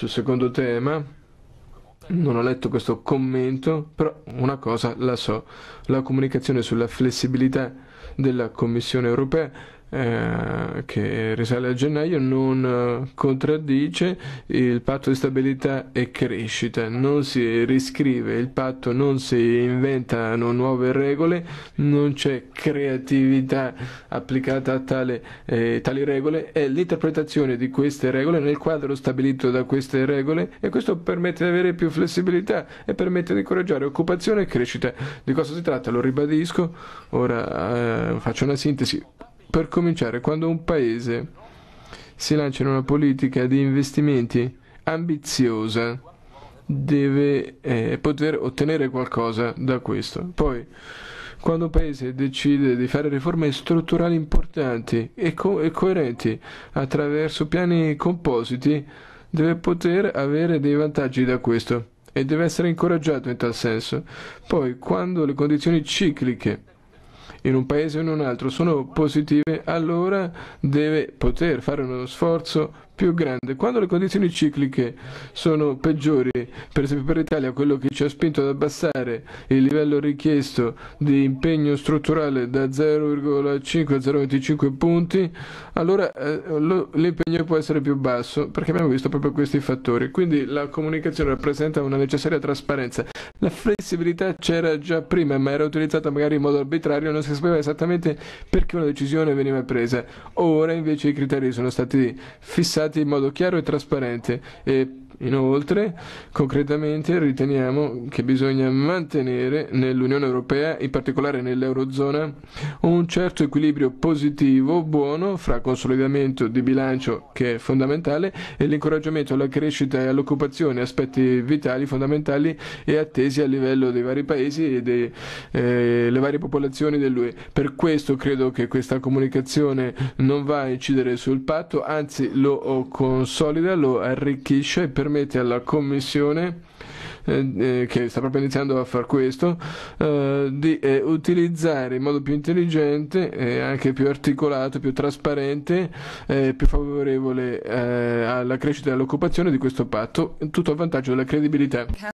sul secondo tema, non ho letto questo commento, però una cosa la so, la comunicazione sulla flessibilità della Commissione europea eh, che risale a gennaio non eh, contraddice il patto di stabilità e crescita, non si riscrive il patto, non si inventano nuove regole, non c'è creatività applicata a tale, eh, tali regole è l'interpretazione di queste regole nel quadro stabilito da queste regole e questo permette di avere più flessibilità e permette di incoraggiare occupazione e crescita. Di cosa si tratta? Lo ribadisco, ora eh, eh, faccio una sintesi. Per cominciare, quando un paese si lancia in una politica di investimenti ambiziosa, deve eh, poter ottenere qualcosa da questo. Poi, quando un paese decide di fare riforme strutturali importanti e, co e coerenti attraverso piani compositi, deve poter avere dei vantaggi da questo e deve essere incoraggiato in tal senso. Poi, quando le condizioni cicliche in un paese o in un altro sono positive, allora deve poter fare uno sforzo più grande. Quando le condizioni cicliche sono peggiori, per esempio per l'Italia, quello che ci ha spinto ad abbassare il livello richiesto di impegno strutturale da 0,5 a 0,25 punti, allora eh, lo, l'impegno può essere più basso perché abbiamo visto proprio questi fattori. Quindi la comunicazione rappresenta una necessaria trasparenza. La flessibilità c'era già prima, ma era utilizzata magari in modo arbitrario non si sapeva esattamente perché una decisione veniva presa. Ora invece i criteri sono stati fissati in modo chiaro e trasparente e Inoltre, concretamente riteniamo che bisogna mantenere nell'Unione Europea, in particolare nell'Eurozona, un certo equilibrio positivo, buono, fra consolidamento di bilancio che è fondamentale e l'incoraggiamento alla crescita e all'occupazione, aspetti vitali, fondamentali e attesi a livello dei vari paesi e delle eh, varie popolazioni dell'UE. Per questo credo che questa comunicazione non va a incidere sul patto, anzi lo consolida, lo arricchisce e permette permette alla Commissione, eh, eh, che sta proprio iniziando a fare questo, eh, di eh, utilizzare in modo più intelligente, e anche più articolato, più trasparente, e eh, più favorevole eh, alla crescita e all'occupazione di questo patto, tutto a vantaggio della credibilità.